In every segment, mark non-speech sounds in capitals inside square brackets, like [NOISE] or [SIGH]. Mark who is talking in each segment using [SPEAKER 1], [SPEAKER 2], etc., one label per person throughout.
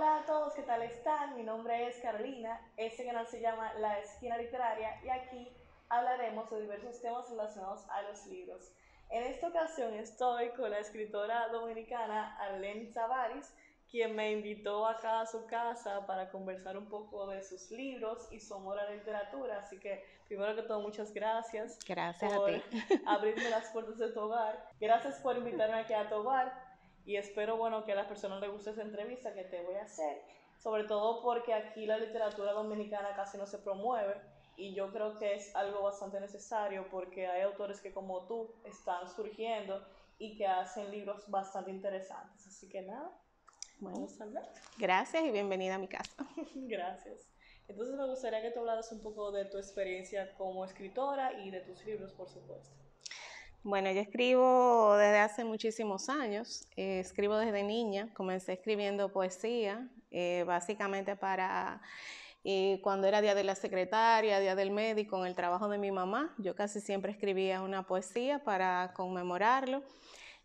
[SPEAKER 1] Hola a todos, ¿qué tal están? Mi nombre es Carolina, este canal se llama La Esquina Literaria y aquí hablaremos de diversos temas relacionados a los libros. En esta ocasión estoy con la escritora dominicana Arlene Tavares, quien me invitó acá a su casa para conversar un poco de sus libros y su amor a la literatura. Así que, primero que todo, muchas gracias. Gracias por a ti. abrirme las puertas de tu hogar. Gracias por invitarme aquí a tu hogar y espero, bueno, que a las personas les guste esa entrevista que te voy a hacer, sobre todo porque aquí la literatura dominicana casi no se promueve y yo creo que es algo bastante necesario porque hay autores que como tú están surgiendo y que hacen libros bastante interesantes. Así que nada, vamos a hablar.
[SPEAKER 2] Gracias y bienvenida a mi casa.
[SPEAKER 1] [LAUGHS] Gracias. Entonces me gustaría que te hablaras un poco de tu experiencia como escritora y de tus libros, por supuesto.
[SPEAKER 2] Bueno, yo escribo desde hace muchísimos años, eh, escribo desde niña, comencé escribiendo poesía, eh, básicamente para eh, cuando era Día de la Secretaria, Día del Médico, en el trabajo de mi mamá, yo casi siempre escribía una poesía para conmemorarlo.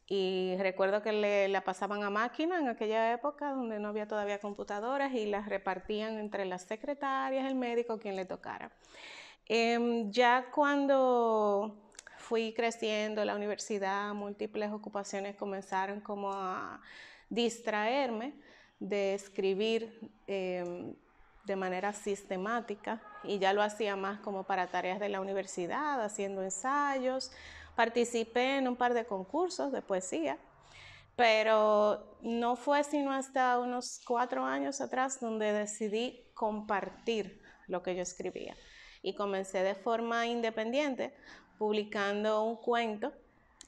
[SPEAKER 2] Y recuerdo que la pasaban a máquina en aquella época donde no había todavía computadoras y las repartían entre las secretarias, el médico, quien le tocara. Em, ya cuando fui creciendo, la universidad, múltiples ocupaciones comenzaron como a distraerme de escribir em, de manera sistemática y ya lo hacía más como para tareas de la universidad, haciendo ensayos. Participé en un par de concursos de poesía, pero no fue sino hasta unos cuatro años atrás donde decidí compartir lo que yo escribía y comencé de forma independiente publicando un cuento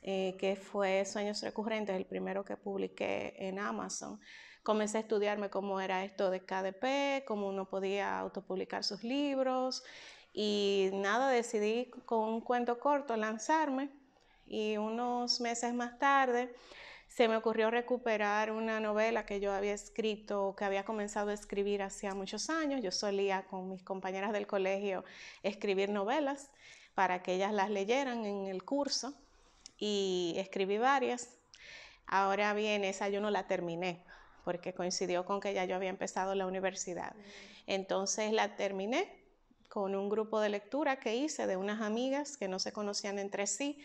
[SPEAKER 2] eh, que fue Sueños Recurrentes, el primero que publiqué en Amazon. Comencé a estudiarme cómo era esto de KDP, cómo uno podía autopublicar sus libros y nada, decidí con un cuento corto lanzarme y unos meses más tarde se me ocurrió recuperar una novela que yo había escrito, que había comenzado a escribir hacía muchos años. Yo solía con mis compañeras del colegio escribir novelas para que ellas las leyeran en el curso y escribí varias. Ahora bien, esa yo no la terminé porque coincidió con que ya yo había empezado la universidad. Entonces la terminé con un grupo de lectura que hice de unas amigas que no se conocían entre sí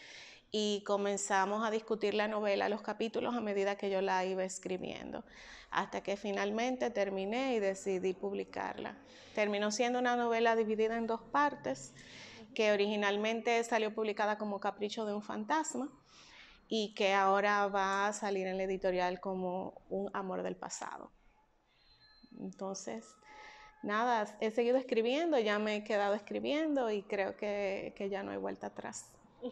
[SPEAKER 2] y comenzamos a discutir la novela, los capítulos a medida que yo la iba escribiendo, hasta que finalmente terminé y decidí publicarla. Terminó siendo una novela dividida en dos partes, que originalmente salió publicada como Capricho de un Fantasma y que ahora va a salir en la editorial como Un Amor del Pasado. Entonces, nada, he seguido escribiendo, ya me he quedado escribiendo y creo que, que ya no hay vuelta atrás.
[SPEAKER 1] [LAUGHS]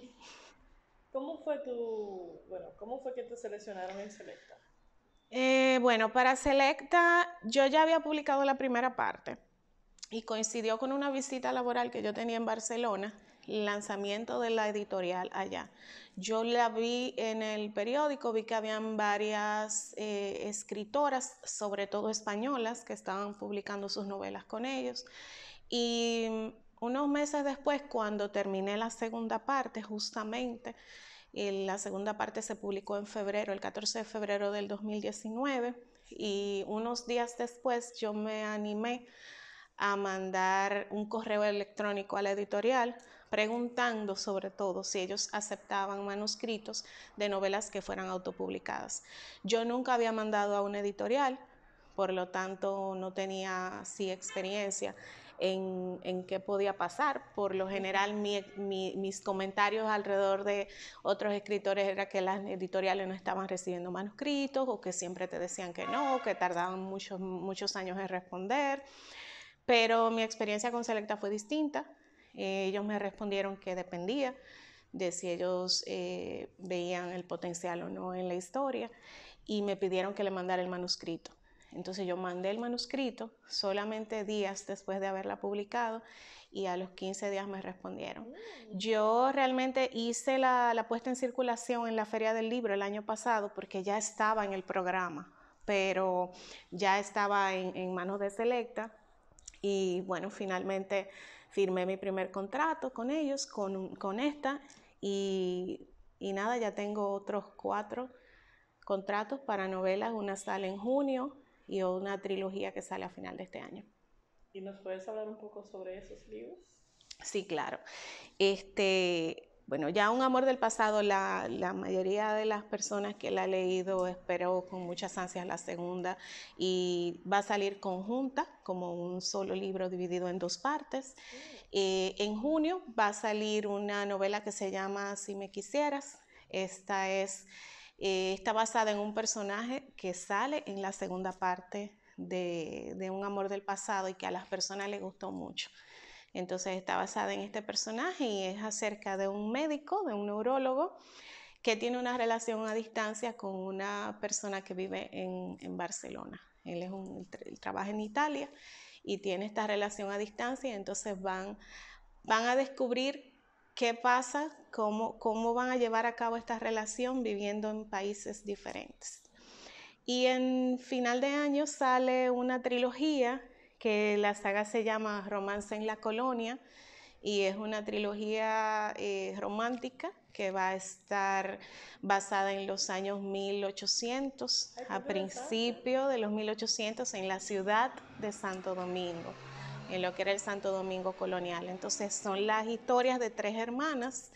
[SPEAKER 1] ¿Cómo fue tu, cómo fue que te seleccionaron en Selecta?
[SPEAKER 2] Eh, bueno, para Selecta yo ya había publicado la primera parte y coincidió con una visita laboral que yo tenía en Barcelona, el lanzamiento de la editorial allá. Yo la vi en el periódico, vi que habían varias eh, escritoras, sobre todo españolas, que estaban publicando sus novelas con ellos. Y unos meses después, cuando terminé la segunda parte, justamente, la segunda parte se publicó en febrero, el 14 de febrero del 2019, y unos días después yo me animé a mandar un correo electrónico a la editorial preguntando sobre todo si ellos aceptaban manuscritos de novelas que fueran autopublicadas. Yo nunca había mandado a una editorial, por lo tanto no tenía así experiencia en, qué podía pasar. Por lo general, mis comentarios alrededor de otros escritores era que las editoriales no estaban recibiendo manuscritos o que siempre te decían que no, que tardaban muchos, muchos años en responder. Pero mi experiencia con Selecta fue distinta. Eh, ellos me respondieron que dependía de si ellos eh, veían el potencial o no en la historia y me pidieron que le mandara el manuscrito. Entonces yo mandé el manuscrito solamente días después de haberla publicado y a los 15 días me respondieron. Mm. Yo realmente hice la, puesta en circulación en la Feria del Libro el año pasado porque ya estaba en el programa, pero ya estaba en, manos de Selecta y bueno, finalmente firmé mi primer contrato con ellos, con, con esta y, y nada, ya tengo otros cuatro contratos para novelas. Una sale en junio, y una trilogía que sale a final de este año.
[SPEAKER 1] ¿Y nos puedes hablar un poco sobre esos libros?
[SPEAKER 2] Sí, claro. Este, bueno, ya Un amor del pasado, la, mayoría de las personas que la ha leído esperó con muchas ansias la segunda y va a salir conjunta como un solo libro dividido en dos partes. Eh, en junio va a salir una novela que se llama Si me quisieras. Esta es eh, está basada en un personaje que sale en la segunda parte de, Un amor del pasado y que a las personas les gustó mucho. Entonces está basada en este personaje y es acerca de un médico, de un neurólogo, que tiene una relación a distancia con una persona que vive en, Barcelona. Él, es un, trabaja en Italia y tiene esta relación a distancia y entonces van, van a descubrir ¿Qué pasa? ¿Cómo, ¿Cómo van a llevar a cabo esta relación viviendo en países diferentes? Y en final de año sale una trilogía que la saga se llama Romance en la Colonia y es una trilogía eh, romántica que va a estar basada en los años 1800, a principio de los 1800 en la ciudad de Santo Domingo en lo que era el Santo Domingo colonial. Entonces son las historias de tres hermanas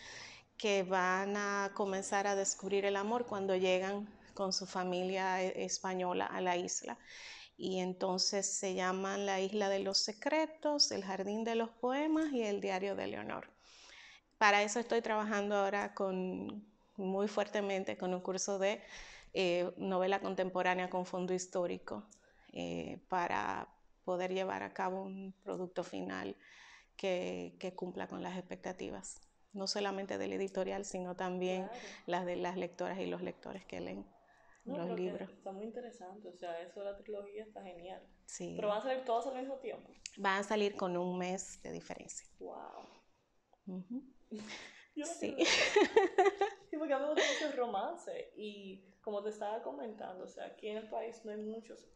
[SPEAKER 2] que van a comenzar a descubrir el amor cuando llegan con su familia e-, española a la isla. Y entonces se llaman la Isla de los Secretos, el Jardín de los Poemas y el Diario de Leonor. Para eso estoy trabajando ahora con, muy fuertemente con un curso de eh, novela contemporánea con fondo histórico eh, para poder llevar a cabo un producto final que, cumpla con las expectativas, no solamente del editorial, sino también las de las lectoras y los lectores que leen. los libros.
[SPEAKER 1] Está muy interesante, o sea, eso de la trilogía está genial. Sí. Pero van a salir todos al mismo tiempo.
[SPEAKER 2] Van a salir con un mes de diferencia. Wow. [LAUGHS]
[SPEAKER 1] sí. [LAUGHS] sí, porque a mí me gusta mucho el romance y como te estaba comentando, o sea, aquí en el país no hay muchos,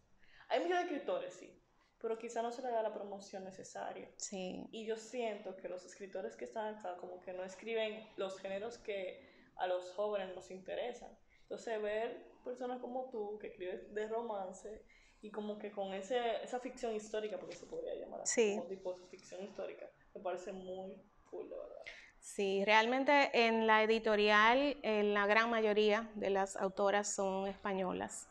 [SPEAKER 1] hay muchos escritores, sí, pero quizá no se le da la promoción necesaria. Sí. Y yo siento que los escritores que están acá como que no escriben los géneros que a los jóvenes nos interesan. Entonces ver personas como tú que escribes de romance y como que con ese, esa ficción histórica, porque se podría llamar así, ficción histórica, me parece muy cool, la verdad.
[SPEAKER 2] Sí, realmente en la editorial en la gran mayoría de las autoras son españolas,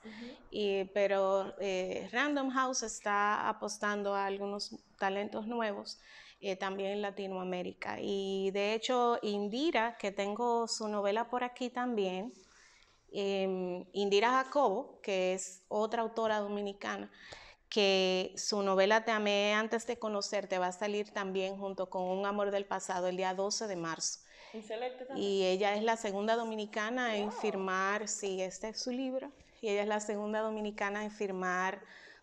[SPEAKER 2] pero eh, Random House está apostando a algunos talentos nuevos. Eh, también en Latinoamérica. Y de hecho, Indira, que tengo su novela por aquí también, em, Indira Jacobo, que es otra autora dominicana, que su novela Te amé antes de conocerte va a salir también junto con Un amor del pasado el día 12 de marzo. Y ella es la segunda dominicana en firmar, sí, este es su libro, y ella es la segunda dominicana en firmar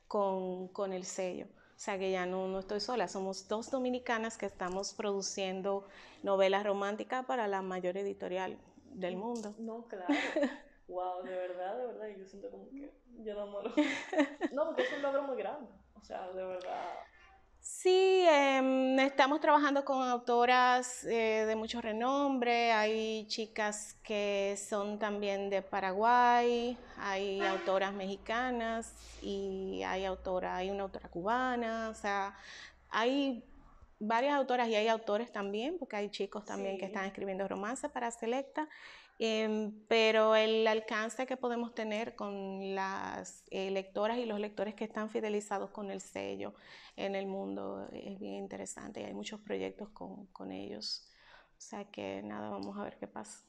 [SPEAKER 2] con, el sello. O sea que ya no, no estoy sola, somos dos dominicanas que estamos produciendo novelas románticas para la mayor editorial del mundo.
[SPEAKER 1] No, claro. [LAUGHS] wow, de verdad, de verdad, yo siento como que yo no muero. [LAUGHS] No, porque es un logro muy grande, o sea, de verdad.
[SPEAKER 2] Sí, em, estamos trabajando con autoras eh, de mucho renombre, hay chicas que son también de Paraguay, hay autoras mexicanas y hay autora, hay una autora cubana, o sea, hay varias autoras y hay autores también, porque hay chicos también que están escribiendo romances para Selecta. Em, pero el alcance que podemos tener con las eh, lectoras y los lectores que están fidelizados con el sello en el mundo es bien interesante y hay muchos proyectos con, ellos. O sea que nada, vamos a ver qué pasa.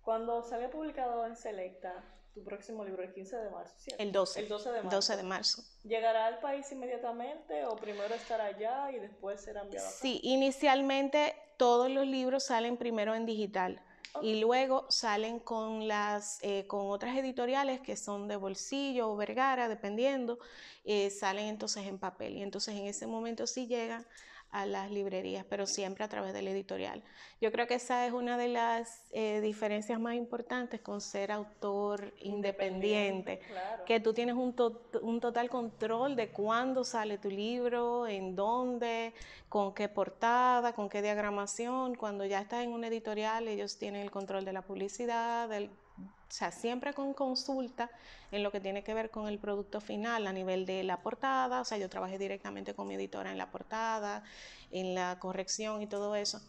[SPEAKER 1] Cuando sale publicado en Selecta, tu próximo libro, el 15 de marzo, ¿cierto? El 12. El 12 de marzo. ¿Llegará al país inmediatamente o primero estará allá y después será enviado Sí,
[SPEAKER 2] inicialmente todos los libros salen primero en digital y luego salen con, las, eh, con otras editoriales que son de bolsillo o vergara, dependiendo, eh, salen entonces en papel. Y entonces en ese momento sí llegan a las librerías, pero siempre a través del editorial. Yo creo que esa es una de las eh, diferencias más importantes con ser autor independiente, que tú tienes un, un, total control de cuándo sale tu libro, en dónde, con qué portada, con qué diagramación. Cuando ya estás en un editorial, ellos tienen el control de la publicidad, del o sea, siempre con consulta en lo que tiene que ver con el producto final a nivel de la portada. O sea, yo trabajé directamente con mi editora en la portada, en la corrección y todo eso.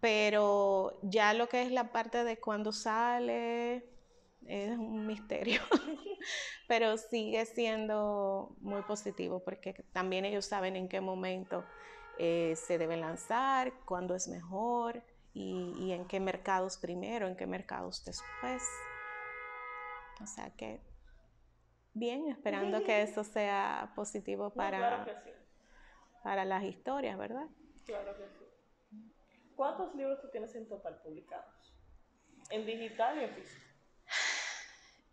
[SPEAKER 2] Pero ya lo que es la parte de cuándo sale es un misterio. [LAUGHS] Pero sigue siendo muy positivo porque también ellos saben en qué momento eh, se debe lanzar, cuándo es mejor y en qué mercados primero, en qué mercados después. O sea que, bien, esperando que eso sea positivo para, las historias, ¿verdad?
[SPEAKER 1] Claro que sí. ¿Cuántos libros tú tienes en total publicados? ¿En digital y en físico?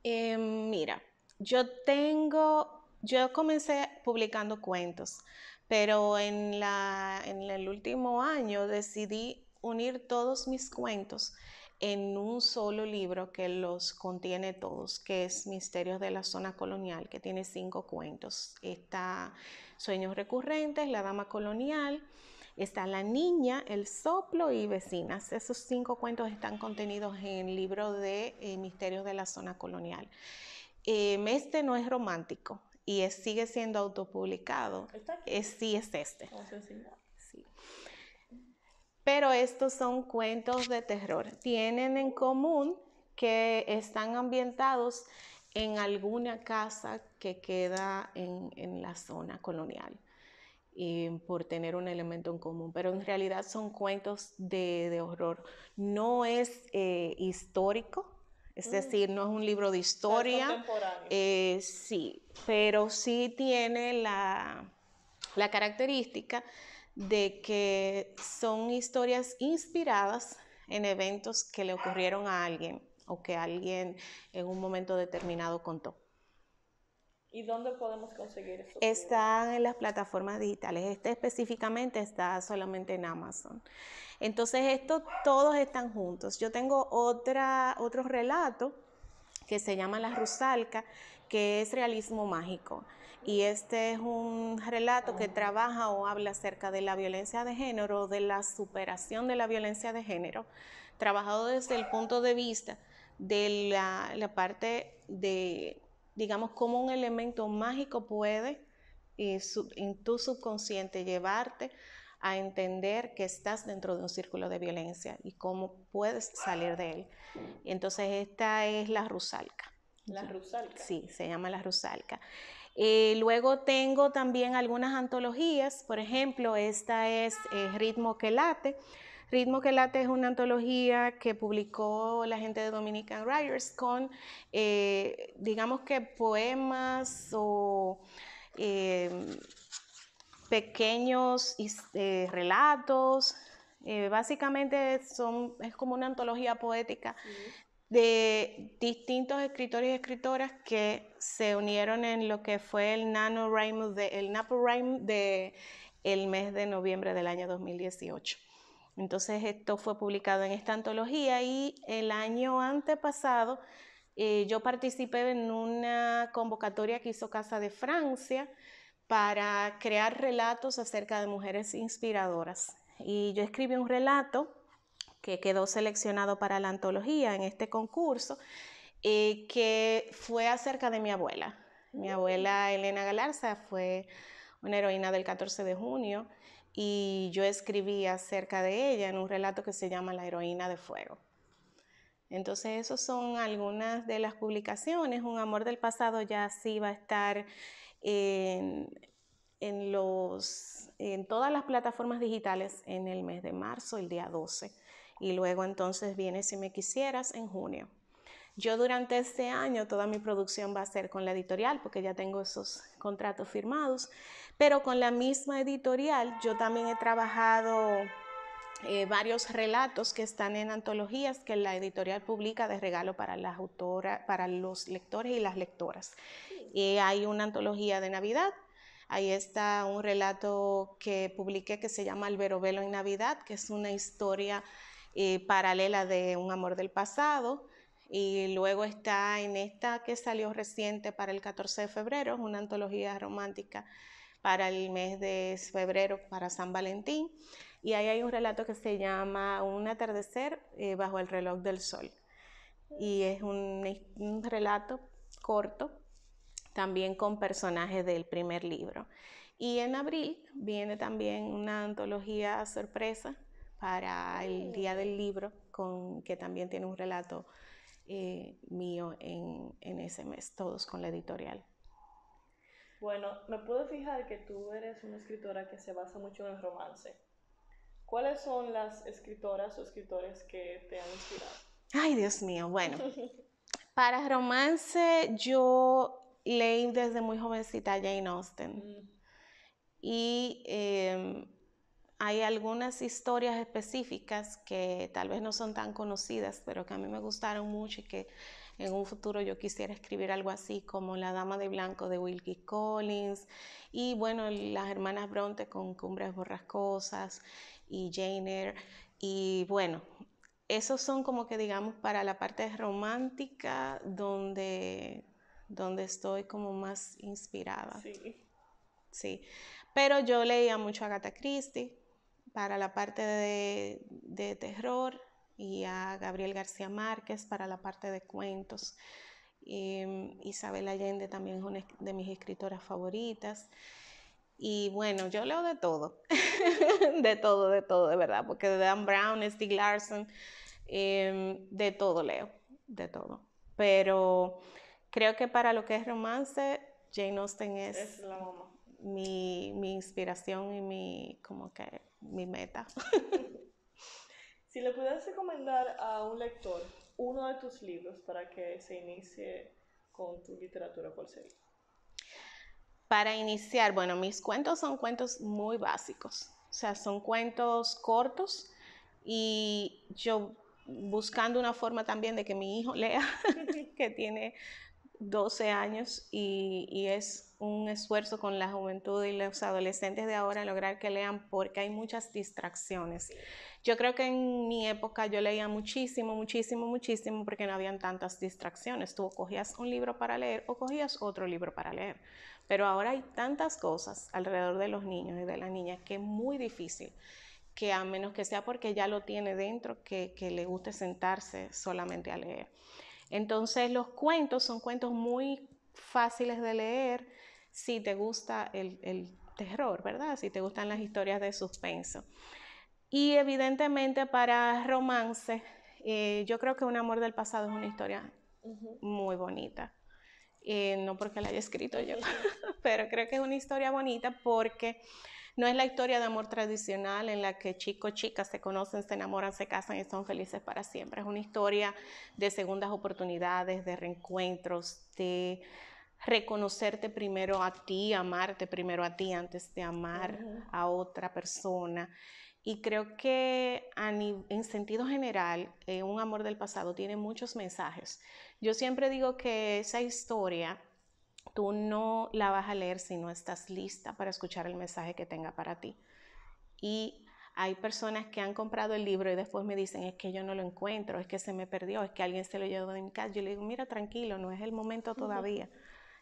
[SPEAKER 2] Em, mira, yo tengo, yo comencé publicando cuentos, pero en, la, en el último año decidí unir todos mis cuentos en un solo libro que los contiene todos, que es Misterios de la Zona Colonial, que tiene cinco cuentos. Está Sueños Recurrentes, La Dama Colonial, está La Niña, El Soplo y Vecinas. Esos cinco cuentos están contenidos en el libro de eh, Misterios de la Zona Colonial. Em, este no es romántico, y sigue siendo autopublicado. Es, sí, es este. Oh, pero estos son cuentos de terror. Tienen en común que están ambientados en alguna casa que queda en, la zona colonial y por tener un elemento en común, pero en realidad son cuentos de, horror. No es eh, histórico, es mm. decir, no es un libro de historia. Eh, sí, pero sí tiene la, la característica de que son historias inspiradas en eventos que le ocurrieron a alguien o que alguien en un momento determinado contó.
[SPEAKER 1] ¿Y dónde podemos conseguir eso?
[SPEAKER 2] Están en las plataformas digitales. Este específicamente está solamente en Amazon. Entonces, esto todos están juntos. Yo tengo otro relato que se llama La Rusalca, que es realismo mágico y este es un relato que trabaja o habla acerca de la violencia de género, de la superación de la violencia de género, trabajado desde el punto de vista de la, parte de, digamos, cómo un elemento mágico puede eh, en tu subconsciente llevarte a entender que estás dentro de un círculo de violencia y cómo puedes salir de él. Entonces esta es la rusalca. La rusalca. Sí, se llama la rusalca. Eh, luego tengo también algunas antologías, por ejemplo, esta es eh, Ritmo que late. Ritmo que late es una antología que publicó la gente de Dominican Writers con, eh, digamos que poemas o pequeños relatos, básicamente es como una antología poética de distintos escritores y escritoras que se unieron en lo que fue el Rhyme de, el Rhyme de el mes de noviembre del año 2018. Entonces esto fue publicado en esta antología y el año antepasado eh, yo participé en una convocatoria que hizo Casa de Francia para crear relatos acerca de mujeres inspiradoras. Y yo escribí un relato que quedó seleccionado para la antología en este concurso, eh, que fue acerca de mi abuela. Mi mm. abuela Elena Galarza fue una heroína del 14 de junio y yo escribí acerca de ella en un relato que se llama La heroína de fuego. Entonces, esas son algunas de las publicaciones. Un amor del pasado ya sí va a estar en todas las plataformas digitales en el mes de marzo, el día 12 y luego entonces viene Si me quisieras en junio. Yo durante este año toda mi producción va a ser con la editorial porque ya tengo esos contratos firmados, pero con la misma editorial yo también he trabajado eh, varios relatos que están en antologías que la editorial publica de regalo para las autora para los lectores y las lectoras. Y hay una antología de Navidad Ahí está un relato que publiqué que se llama El velo en Navidad, que es una historia eh, paralela de Un amor del pasado. Y luego está en esta que salió reciente para el 14 de febrero, una antología romántica para el mes de febrero, para San Valentín. Y ahí hay un relato que se llama Un atardecer eh, bajo el reloj del sol. Y es un relato corto, también con personajes del primer libro. Y en abril viene también una antología sorpresa para el ah, Día del Libro, con, que también tiene un relato eh, mío en, ese mes, todos con la editorial.
[SPEAKER 1] Bueno, me puedo fijar que tú eres una escritora que se basa mucho en el romance. ¿Cuáles son las escritoras o escritores que te han inspirado?
[SPEAKER 2] Ay, Dios mío, bueno.
[SPEAKER 1] [LAUGHS]
[SPEAKER 2] para romance yo leí desde muy jovencita Jane Austen. Mm. Y em, hay algunas historias específicas que tal vez no son tan conocidas, pero que a mí me gustaron mucho y que en un futuro yo quisiera escribir algo así como La Dama de Blanco de Wilkie Collins y bueno, las hermanas Bronte con Cumbres Borrascosas y Jane Eyre y bueno, esos son como que digamos para la parte romántica donde, donde estoy como más inspirada. Sí. Sí, pero yo leía mucho a Agatha Christie, para la parte de, terror y a Gabriel García Márquez para la parte de cuentos. Em, Isabel Allende también es una de mis escritoras favoritas. Y bueno, yo leo de todo, [LAUGHS] de todo, de todo, de verdad, porque de Dan Brown, Steve Larson, em, de todo leo, de todo. Pero creo que para lo que es romance, Jane Austen es, es la mamá mi, mi inspiración y mi, como que, mi meta. [LAUGHS]
[SPEAKER 1] Si le pudieras recomendar a un lector uno de tus libros para que se inicie con tu literatura, por sería?
[SPEAKER 2] Para iniciar, bueno, mis cuentos son cuentos muy básicos, o sea, son cuentos cortos y yo buscando una forma también de que mi hijo lea, [LAUGHS] que tiene 12 años y, es un esfuerzo con la juventud y los adolescentes de ahora lograr que lean porque hay muchas distracciones. Yo creo que en mi época yo leía muchísimo, muchísimo, muchísimo porque no habían tantas distracciones. Tú cogías un libro para leer o cogías otro libro para leer. Pero ahora hay tantas cosas alrededor de los niños y de las niñas que es muy difícil que a menos que sea porque ya lo tiene dentro, que, que le guste sentarse solamente a leer. Entonces los cuentos son cuentos muy fáciles de leer si te gusta el, terror, ¿verdad? Si te gustan las historias de suspenso. Y evidentemente para romance, eh, yo creo que Un amor del pasado es una historia muy bonita. Eh, no porque la haya escrito yo, [LAUGHS] pero creo que es una historia bonita porque no es la historia de amor tradicional en la que chicos, chicas se conocen, se enamoran, se casan y son felices para siempre. Es una historia de segundas oportunidades, de reencuentros, de reconocerte primero a ti, amarte primero a ti antes de amar a otra persona. Y creo que en sentido general, eh, Un amor del pasado tiene muchos mensajes. Yo siempre digo que esa historia Tú no la vas a leer si no estás lista para escuchar el mensaje que tenga para ti. Y hay personas que han comprado el libro y después me dicen, es que yo no lo encuentro, es que se me perdió, es que alguien se lo llevó de mi casa. Yo le digo, mira, tranquilo, no es el momento todavía.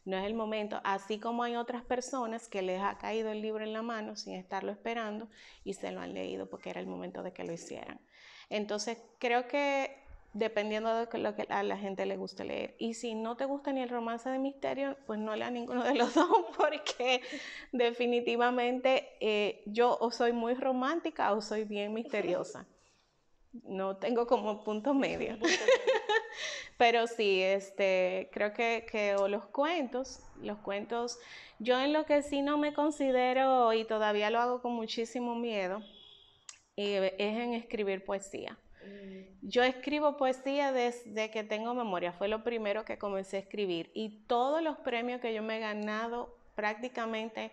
[SPEAKER 2] No es el momento. Así como hay otras personas que les ha caído el libro en la mano sin estarlo esperando y se lo han leído porque era el momento de que lo hicieran. Entonces, creo que dependiendo de lo que a la gente le guste leer. Y si no te gusta ni el romance de misterio, pues no lea ninguno de los [LAUGHS] dos, porque definitivamente eh, yo o soy muy romántica o soy bien misteriosa. No tengo como punto medio. [LAUGHS] Pero sí, este, creo que, o los cuentos, los cuentos, yo en lo que sí no me considero y todavía lo hago con muchísimo miedo, eh, es en escribir poesía yo escribo poesía desde que tengo memoria, fue lo primero que comencé a escribir y todos los premios que yo me he ganado prácticamente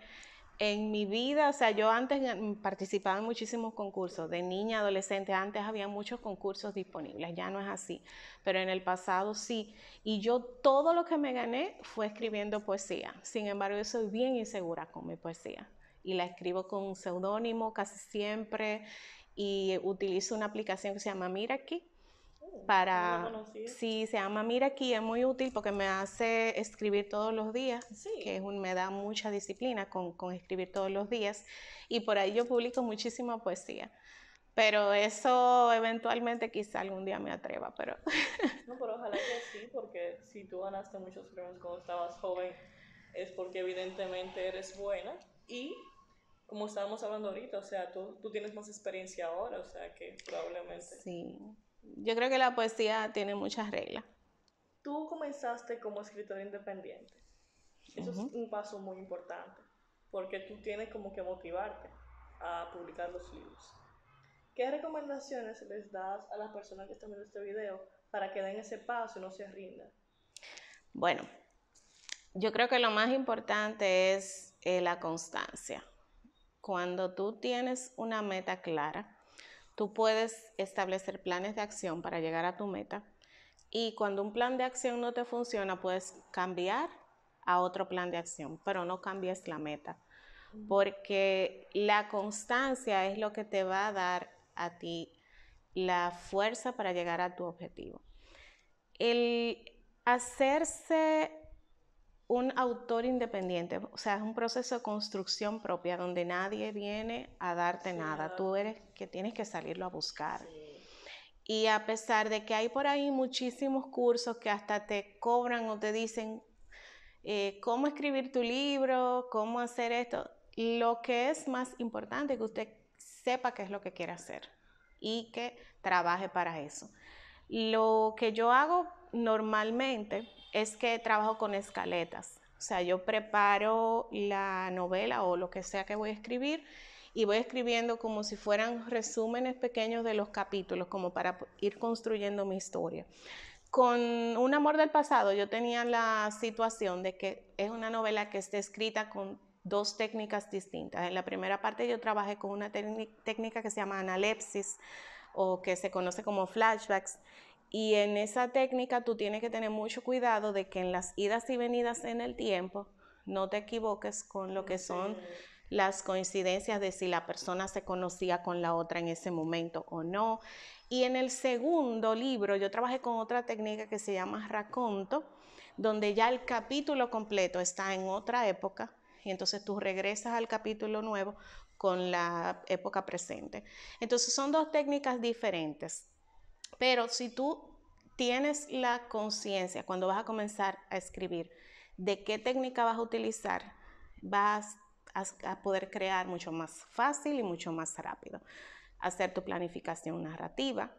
[SPEAKER 2] en mi vida, o sea, yo antes participaba en muchísimos concursos, de niña, adolescente, antes había muchos concursos disponibles, ya no es así, pero en el pasado sí. Y yo todo lo que me gané fue escribiendo poesía. Sin embargo, yo soy bien insegura con mi poesía y la escribo con un seudónimo casi siempre y utilizo una aplicación que se llama Miraki oh, para si sí se llama mira aquí es muy útil porque me hace escribir todos los días que es un, me da mucha disciplina con, con, escribir todos los días y por ahí yo publico muchísima poesía pero eso eventualmente quizá algún día me atreva pero
[SPEAKER 1] [LAUGHS] no pero ojalá que sí porque si tú ganaste muchos premios cuando estabas joven es porque evidentemente eres buena y como estábamos hablando ahorita, o sea, tú, tú tienes más experiencia ahora, o sea, que probablemente.
[SPEAKER 2] Sí, yo creo que la poesía tiene muchas reglas.
[SPEAKER 1] Tú comenzaste como escritor independiente. Eso es un paso muy importante, porque tú tienes como que motivarte a publicar los libros. ¿Qué recomendaciones les das a las personas que están viendo este video para que den ese paso y no se rindan?
[SPEAKER 2] Bueno, yo creo que lo más importante es eh, la constancia. Cuando tú tienes una meta clara, tú puedes establecer planes de acción para llegar a tu meta. Y cuando un plan de acción no te funciona, puedes cambiar a otro plan de acción, pero no cambies la meta, mm. porque la constancia es lo que te va a dar a ti la fuerza para llegar a tu objetivo. El hacerse un autor independiente, o sea, es un proceso de construcción propia donde nadie viene a darte nada, tú eres que tienes que salirlo a buscar. Y a pesar de que hay por ahí muchísimos cursos que hasta te cobran o te dicen eh, cómo escribir tu libro, cómo hacer esto, lo que es más importante es que usted sepa qué es lo que quiere hacer y que trabaje para eso. Lo que yo hago normalmente, es que trabajo con escaletas. O sea, yo preparo la novela o lo que sea que voy a escribir y voy escribiendo como si fueran resúmenes pequeños de los capítulos, como para ir construyendo mi historia. Con Un amor del pasado yo tenía la situación de que es una novela que está escrita con dos técnicas distintas. En la primera parte yo trabajé con una técnica que se llama analepsis o que se conoce como flashbacks y en esa técnica tú tienes que tener mucho cuidado de que en las idas y venidas en el tiempo no te equivoques con lo que son las coincidencias de si la persona se conocía con la otra en ese momento o no. Y en el segundo libro yo trabajé con otra técnica que se llama raconto, donde ya el capítulo completo está en otra época y entonces tú regresas al capítulo nuevo con la época presente. Entonces son dos técnicas diferentes. Pero si tú tienes la conciencia cuando vas a comenzar a escribir de qué técnica vas a utilizar, vas a, poder crear mucho más fácil y mucho más rápido. Hacer tu planificación narrativa,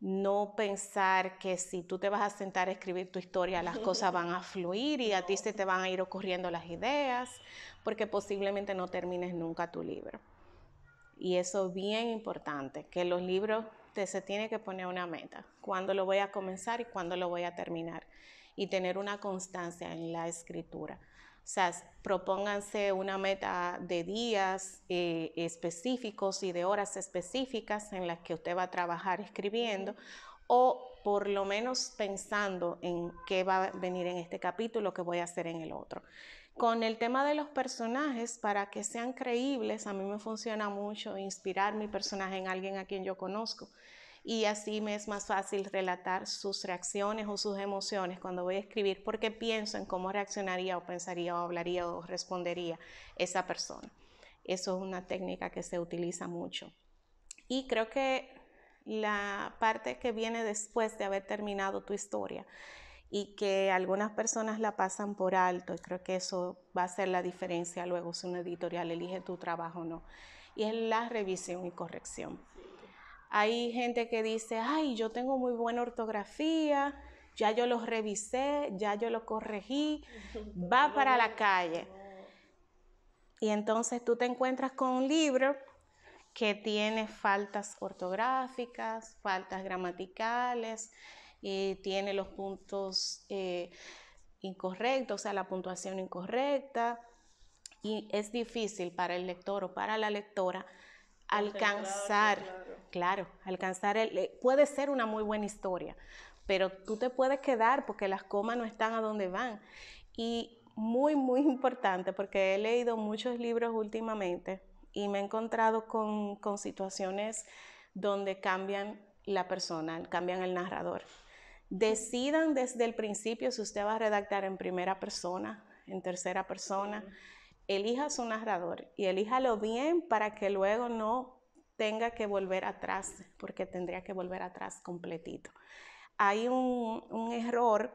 [SPEAKER 2] no pensar que si tú te vas a sentar a escribir tu historia, las [LAUGHS] cosas van a fluir y a ti se te van a ir ocurriendo las ideas, porque posiblemente no termines nunca tu libro. Y eso es bien importante, que los libros se tiene que poner una meta, cuándo lo voy a comenzar y cuándo lo voy a terminar y tener una constancia en la escritura. O sea, propónganse una meta de días eh, específicos y de horas específicas en las que usted va a trabajar escribiendo o por lo menos pensando en qué va a venir en este capítulo, qué voy a hacer en el otro. Con el tema de los personajes, para que sean creíbles, a mí me funciona mucho inspirar mi personaje en alguien a quien yo conozco y así me es más fácil relatar sus reacciones o sus emociones cuando voy a escribir porque pienso en cómo reaccionaría o pensaría o hablaría o respondería esa persona. Eso es una técnica que se utiliza mucho. Y creo que la parte que viene después de haber terminado tu historia y que algunas personas la pasan por alto, y creo que eso va a ser la diferencia luego si un editorial elige tu trabajo o no, y es la revisión y corrección. Hay gente que dice, ay, yo tengo muy buena ortografía, ya yo lo revisé, ya yo lo corregí, [LAUGHS] va para la calle. Y entonces tú te encuentras con un libro que tiene faltas ortográficas, faltas gramaticales, y tiene los puntos eh, incorrectos, o sea, la puntuación incorrecta. Y es difícil para el lector o para la lectora alcanzar, claro. alcanzar, el, eh, puede ser una muy buena historia, pero tú te puedes quedar porque las comas no están a donde van. Y muy, muy importante, porque he leído muchos libros últimamente y me he encontrado con, situaciones donde cambian la persona, cambian el narrador. Decidan desde el principio si usted va a redactar en primera persona, en tercera persona elija su narrador y elíjalo bien para que luego no tenga que volver atrás, porque tendría que volver atrás completito. Hay un, un error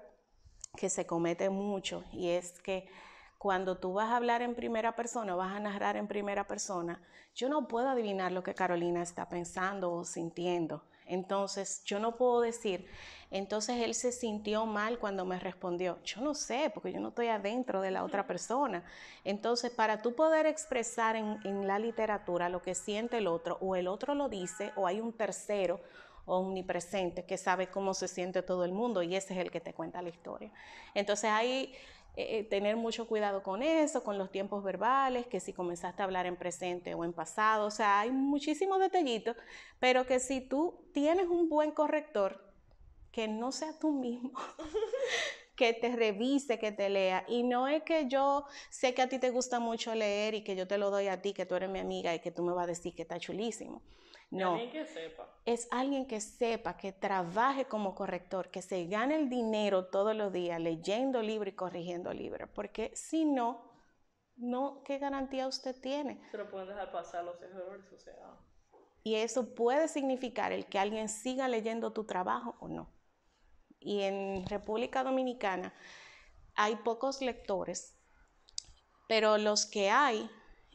[SPEAKER 2] que se comete mucho y es que cuando tú vas a hablar en primera persona, vas a narrar en primera persona, yo no puedo adivinar lo que Carolina está pensando o sintiendo. Entonces, yo no puedo decir, entonces él se sintió mal cuando me respondió. Yo no sé, porque yo no estoy adentro de la otra persona. Entonces, para tú poder expresar en, la literatura lo que siente el otro, o el otro lo dice, o hay un tercero omnipresente que sabe cómo se siente todo el mundo y ese es el que te cuenta la historia. Entonces, hay eh, tener mucho cuidado con eso, con los tiempos verbales, que si comenzaste a hablar en presente o en pasado, o sea, hay muchísimos detallitos, pero que si tú tienes un buen corrector, que no sea tú mismo. [LAUGHS] que te revise, que te lea. Y no es que yo sé que a ti te gusta mucho leer y que yo te lo doy a ti, que tú eres mi amiga y que tú me vas a decir que está chulísimo.
[SPEAKER 1] No. Alguien que sepa.
[SPEAKER 2] Es alguien que sepa, que trabaje como corrector, que se gane el dinero todos los días leyendo libros y corrigiendo libros, porque si no, no, ¿qué garantía usted tiene?
[SPEAKER 1] Se lo pueden dejar pasar los errores, o sea.
[SPEAKER 2] Y eso puede significar el que alguien siga leyendo tu trabajo o no. Y en República Dominicana hay pocos lectores, pero los que hay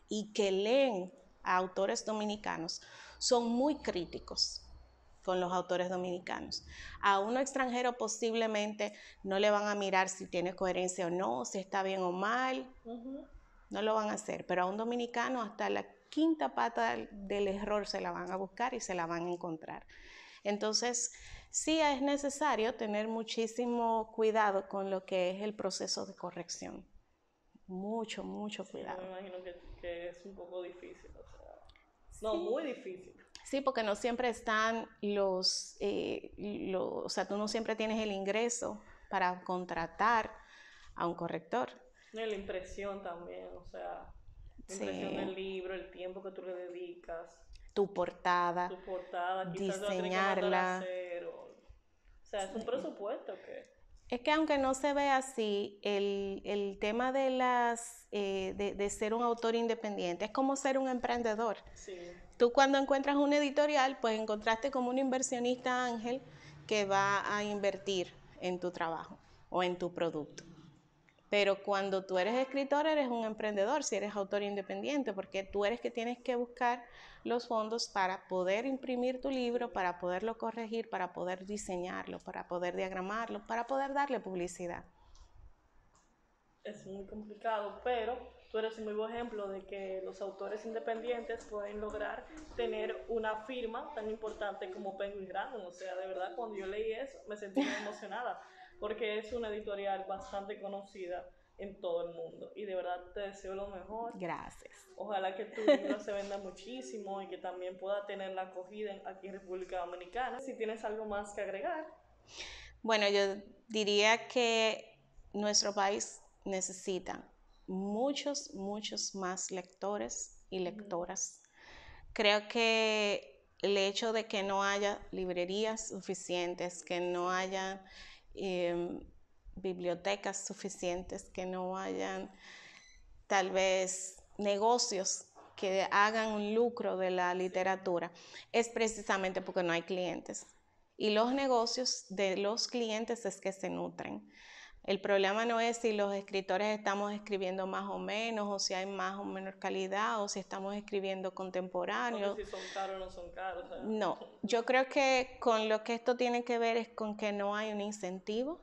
[SPEAKER 2] y que leen a autores dominicanos son muy críticos con los autores dominicanos. A uno extranjero posiblemente no le van a mirar si tiene coherencia o no, si está bien o mal, no lo van a hacer, pero a un dominicano hasta la quinta pata del error se la van a buscar y se la van a encontrar. Entonces, sí es necesario tener muchísimo cuidado con lo que es el proceso de corrección. Mucho, mucho cuidado. me
[SPEAKER 1] imagino que, es un poco difícil. No, muy difícil.
[SPEAKER 2] Sí, porque no siempre están los, eh, los, o sea, tú no siempre tienes el ingreso para contratar a un corrector.
[SPEAKER 1] la impresión también, o sea, la impresión del libro, el tiempo que tú le dedicas.
[SPEAKER 2] Tu portada. Tu
[SPEAKER 1] portada, diseñarla. o, sea, es un presupuesto que...
[SPEAKER 2] Es que aunque no se ve así, el, tema de, las, eh, de, ser un autor independiente es como ser un emprendedor. Tú cuando encuentras un editorial, pues encontraste como un inversionista ángel que va a invertir en tu trabajo o en tu producto. Pero cuando tú eres escritor, eres un emprendedor, si eres autor independiente, porque tú eres que tienes que buscar los fondos para poder imprimir tu libro, para poderlo corregir, para poder diseñarlo, para poder diagramarlo, para poder darle publicidad.
[SPEAKER 1] Es muy complicado, pero tú eres un muy buen ejemplo de que los autores independientes pueden lograr tener una firma tan importante como Penguin Random. O sea, de verdad, cuando yo leí eso, me sentí muy [LAUGHS] emocionada porque es una editorial bastante conocida en todo el mundo. Y de verdad te deseo lo mejor. Gracias. Ojalá que tu libro se venda muchísimo y que también pueda tener la acogida aquí en República Dominicana. Si tienes algo más que agregar.
[SPEAKER 2] Bueno, yo diría que nuestro país necesita muchos, muchos más lectores y lectoras. Creo que el hecho de que no haya librerías suficientes, que no haya Em, bibliotecas suficientes, que no hayan tal vez negocios que hagan un lucro de la literatura, es precisamente porque no hay clientes. Y los negocios de los clientes es que se nutren. El problema no es si los escritores estamos escribiendo más o menos, o si hay más o menor calidad, o si estamos escribiendo contemporáneo. No,
[SPEAKER 1] si son caros o no son caros. No,
[SPEAKER 2] yo creo que con lo que esto tiene que ver es con que no hay un incentivo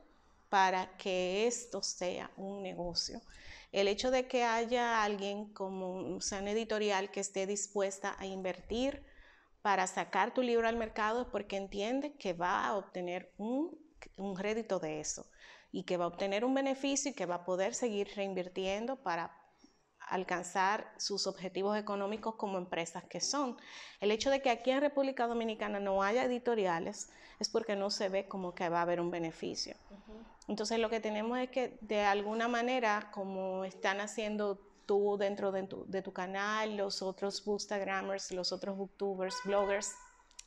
[SPEAKER 2] para que esto sea un negocio. El hecho de que haya alguien como una editorial que esté dispuesta a invertir para sacar tu libro al mercado es porque entiende que va a obtener un, un rédito de eso y que va a obtener un beneficio y que va a poder seguir reinvirtiendo para alcanzar sus objetivos económicos como empresas que son. El hecho de que aquí en República Dominicana no haya editoriales es porque no se ve como que va a haber un beneficio. Entonces lo que tenemos es que de alguna manera, como están haciendo tú dentro de tu, de tu canal, los otros bookstagramers, los otros booktubers, bloggers,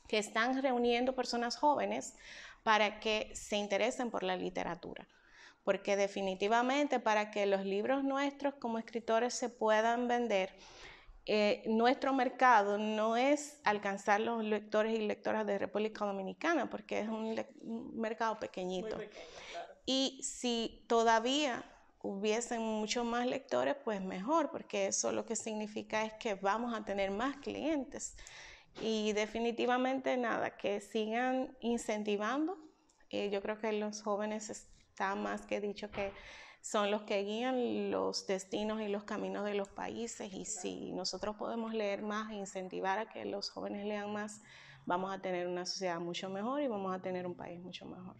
[SPEAKER 2] que están reuniendo personas jóvenes para que se interesen por la literatura. Porque definitivamente para que los libros nuestros como escritores se puedan vender, eh, nuestro mercado no es alcanzar los lectores y lectoras de República Dominicana, porque es un, mercado pequeñito. Y si todavía hubiesen muchos más lectores, pues mejor, porque eso lo que significa es que vamos a tener más clientes. Y definitivamente nada, que sigan incentivando. Eh, yo creo que los jóvenes están más que dicho que son los que guían los destinos y los caminos de los países y si nosotros podemos leer más e incentivar a que los jóvenes lean más, vamos a tener una sociedad mucho mejor y vamos a tener un país mucho mejor.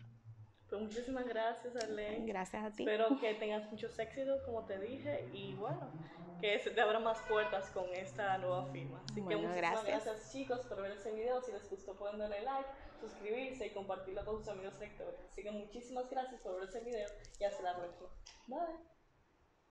[SPEAKER 1] Pues, muchísimas gracias, Arlene. Gracias a ti. Espero que tengas muchos éxitos, como te dije, y bueno, que se te abran más puertas con esta nueva firma. Así que muchísimas gracias. gracias. chicos, por ver ese video. Si les gustó, pueden darle like, suscribirse y compartirlo con sus amigos lectores. Así que muchísimas gracias por ver este video y hasta la próxima. Bye.